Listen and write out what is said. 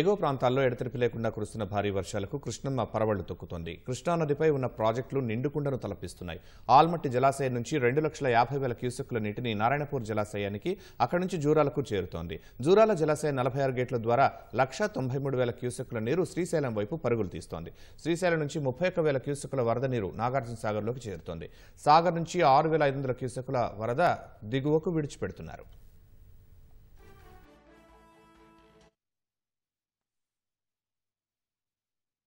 ఎగువ ప్రాంతాల్లో ఎడతెరిపి లేకుండా కురుస్తున్న భారీ వర్షాలకు కృష్ణమ్మ పరవళ్లు తొక్కుతోంది కృష్ణానదిపై ఉన్న ప్రాజెక్టులు నిండుకుండను తలపిస్తున్నాయి ఆల్మట్టి జలాశయం నుంచి రెండు లక్షల యాభై వేల క్యూసెక్ల నీటిని నారాయణపూర్ జలాశయానికి అక్కడి నుంచి జూరాలకు చేరుతోంది జూరాల జలాశయం నలభై ఆరు గేట్ల ద్వారా లక్ష తొంభై మూడు వేల క్యూసెక్ల నీరు శ్రీశైలం వైపు పరుగులు తీస్తోంది శ్రీశైలం నుంచి ముప్పై ఒక్క వేల క్యూసెక్ల వరద నీరు నాగార్జున సాగర్లోకి చేరుతోంది సాగర్ నుంచి ఆరు వేల ఐదు వందల క్యూసెక్కుల వరద దిగువకు విడిచిపెడుతున్నారు